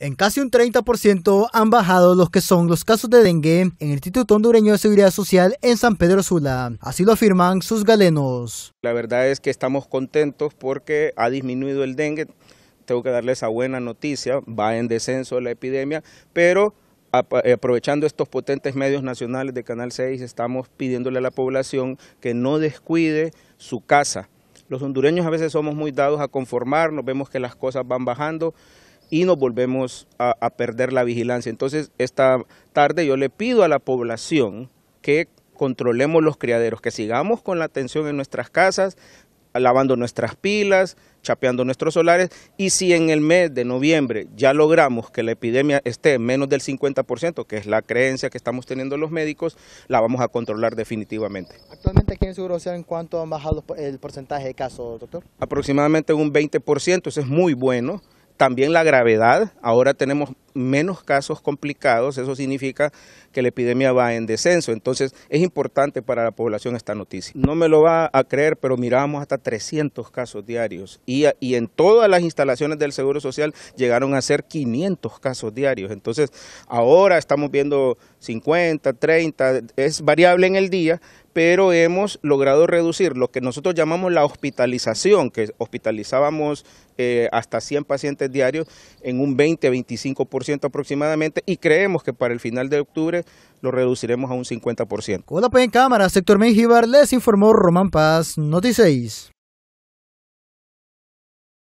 En casi un 30% han bajado los que son los casos de dengue en el Instituto Hondureño de Seguridad Social en San Pedro Sula. Así lo afirman sus galenos. La verdad es que estamos contentos porque ha disminuido el dengue. Tengo que darle esa buena noticia. Va en descenso la epidemia, pero eh, aprovechando estos potentes medios nacionales de Canal 6, estamos pidiéndole a la población que no descuide su casa. Los hondureños a veces somos muy dados a conformarnos, vemos que las cosas van bajando y nos volvemos a, perder la vigilancia. Entonces, esta tarde yo le pido a la población que controlemos los criaderos, que sigamos con la atención en nuestras casas, lavando nuestras pilas, chapeando nuestros solares y si en el mes de noviembre ya logramos que la epidemia esté menos del 50%, que es la creencia que estamos teniendo los médicos, la vamos a controlar definitivamente. Actualmente aquí en ¿en cuánto han bajado el porcentaje de casos, doctor? Aproximadamente un 20%, eso es muy bueno también la gravedad. Ahora tenemos menos casos complicados, eso significa que la epidemia va en descenso. Entonces es importante para la población esta noticia. No me lo va a creer, pero mirábamos hasta 300 casos diarios y, en todas las instalaciones del Seguro Social llegaron a ser 500 casos diarios. Entonces ahora estamos viendo 50, 30, es variable en el día, pero hemos logrado reducir lo que nosotros llamamos la hospitalización, que hospitalizábamos eh, hasta 100 pacientes diarios en un 20-25%. 40% aproximadamente y creemos que para el final de octubre lo reduciremos a un 50%. Con la en cámara, sector Mengíbar, les informó Román Paz, Noticias.